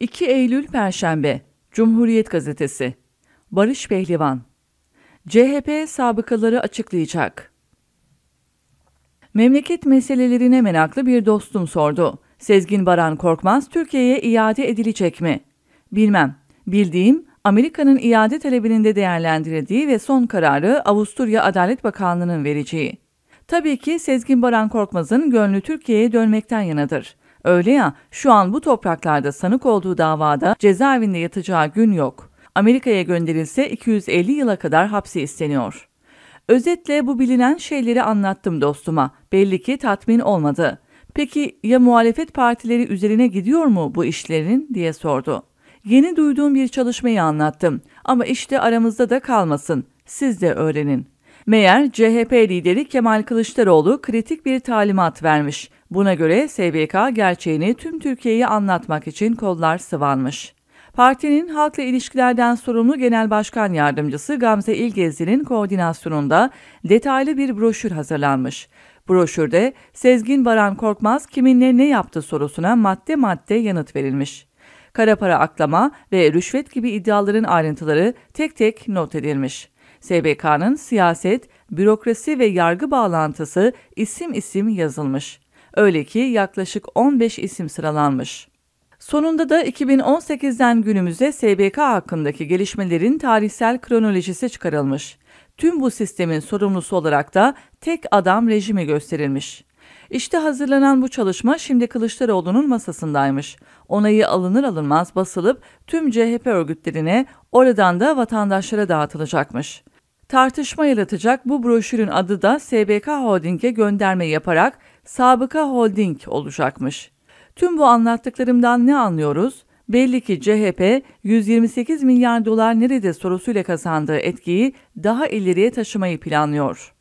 2 Eylül Perşembe Cumhuriyet Gazetesi Barış Pehlivan CHP sabıkaları açıklayacak. Memleket meselelerine meraklı bir dostum sordu. Sezgin Baran Korkmaz Türkiye'ye iade edilecek mi? Bilmem. Bildiğim Amerika'nın iade talebinde değerlendirdiği ve son kararı Avusturya Adalet Bakanlığı'nın vereceği. Tabii ki Sezgin Baran Korkmaz'ın gönlü Türkiye'ye dönmekten yanadır. Öyle ya, şu an bu topraklarda sanık olduğu davada cezaevinde yatacağı gün yok. Amerika'ya gönderilse 250 yıla kadar hapsi isteniyor. Özetle bu bilinen şeyleri anlattım dostuma. Belli ki tatmin olmadı. Peki ya muhalefet partileri üzerine gidiyor mu bu işlerin diye sordu. Yeni duyduğum bir çalışmayı anlattım ama işte aramızda da kalmasın. Siz de öğrenin. Meğer CHP lideri Kemal Kılıçdaroğlu kritik bir talimat vermiş. Buna göre SBK gerçeğini tüm Türkiye'yi anlatmak için kollar sıvanmış. Partinin halkla ilişkilerden sorumlu Genel Başkan Yardımcısı Gamze İlgezli'nin koordinasyonunda detaylı bir broşür hazırlanmış. Broşürde Sezgin Baran Korkmaz kiminle ne yaptı sorusuna madde madde yanıt verilmiş. Kara para aklama ve rüşvet gibi iddiaların ayrıntıları tek tek not edilmiş. SBK'nın siyaset, bürokrasi ve yargı bağlantısı isim isim yazılmış. Öyle ki yaklaşık 15 isim sıralanmış. Sonunda da 2018'den günümüze SBK hakkındaki gelişmelerin tarihsel kronolojisi çıkarılmış. Tüm bu sistemin sorumlusu olarak da tek adam rejimi gösterilmiş. İşte hazırlanan bu çalışma şimdi Kılıçdaroğlu'nun masasındaymış. Onayı alınır alınmaz basılıp tüm CHP örgütlerine, oradan da vatandaşlara dağıtılacakmış. Tartışma yaratacak bu broşürün adı da SBK Holding'e gönderme yaparak Sabıka Holding olacakmış. Tüm bu anlattıklarımdan ne anlıyoruz? Belli ki CHP 128 milyar dolar nerede sorusuyla kazandığı etkiyi daha ileriye taşımayı planlıyor.